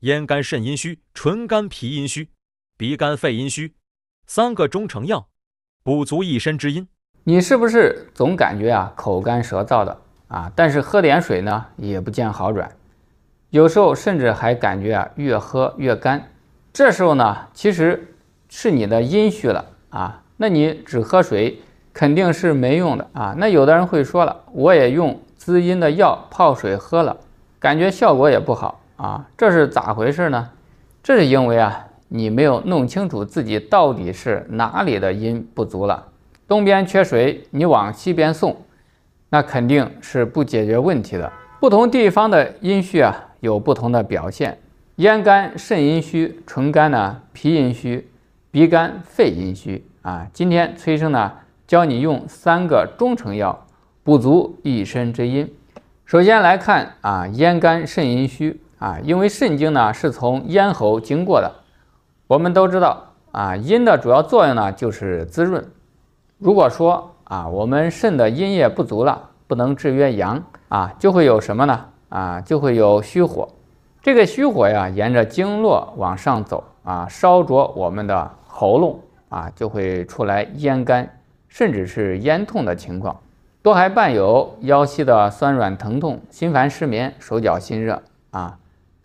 咽干肾阴虚、唇干脾阴虚、鼻干肺阴虚，三个中成药补足一身之阴。你是不是总感觉啊口干舌燥的啊？但是喝点水呢也不见好转，有时候甚至还感觉啊越喝越干。这时候呢其实是你的阴虚了啊。那你只喝水肯定是没用的啊。那有的人会说了，我也用滋阴的药泡水喝了，感觉效果也不好。啊，这是咋回事呢？这是因为啊，你没有弄清楚自己到底是哪里的阴不足了。东边缺水，你往西边送，那肯定是不解决问题的。不同地方的阴虚啊，有不同的表现。咽干肾阴虚，唇干呢脾阴虚，鼻干肺阴虚。啊，今天崔生呢，教你用三个中成药补足一身之阴。首先来看啊，咽干肾阴虚。啊，因为肾经呢是从咽喉经过的，我们都知道啊，阴的主要作用呢就是滋润。如果说啊，我们肾的阴液不足了，不能制约阳啊，就会有什么呢？啊，就会有虚火。这个虚火呀，沿着经络往上走啊，烧灼我们的喉咙啊，就会出来咽干，甚至是咽痛的情况，多还伴有腰膝的酸软疼痛、心烦失眠、手脚心热啊。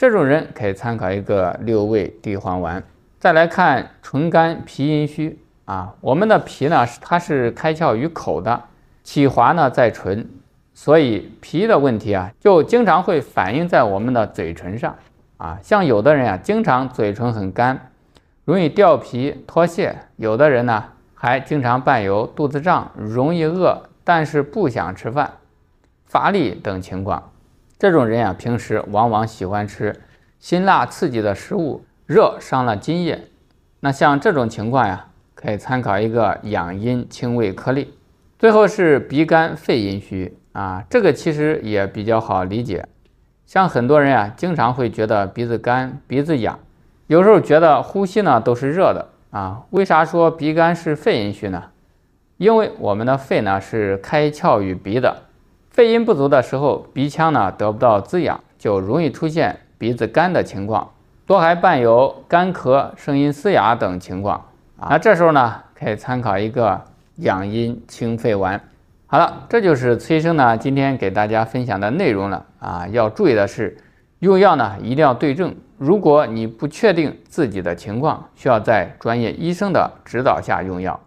这种人可以参考一个六味地黄丸。再来看唇干脾阴虚啊，我们的脾呢是它是开窍于口的，起华呢在唇，所以脾的问题啊就经常会反映在我们的嘴唇上啊。像有的人啊，经常嘴唇很干，容易掉皮脱屑；有的人呢还经常伴有肚子胀、容易饿，但是不想吃饭、乏力等情况。这种人呀，平时往往喜欢吃辛辣刺激的食物，热伤了津液。那像这种情况呀，可以参考一个养阴清胃颗粒。最后是鼻干肺阴虚啊，这个其实也比较好理解。像很多人啊，经常会觉得鼻子干、鼻子痒，有时候觉得呼吸呢都是热的啊。为啥说鼻干是肺阴虚呢？因为我们的肺呢是开窍于鼻的。肺阴不足的时候，鼻腔呢得不到滋养，就容易出现鼻子干的情况，多还伴有干咳、声音嘶哑等情况。那这时候呢，可以参考一个养阴清肺丸。好了，这就是崔医生呢今天给大家分享的内容了啊。要注意的是，用药呢一定要对症。如果你不确定自己的情况，需要在专业医生的指导下用药。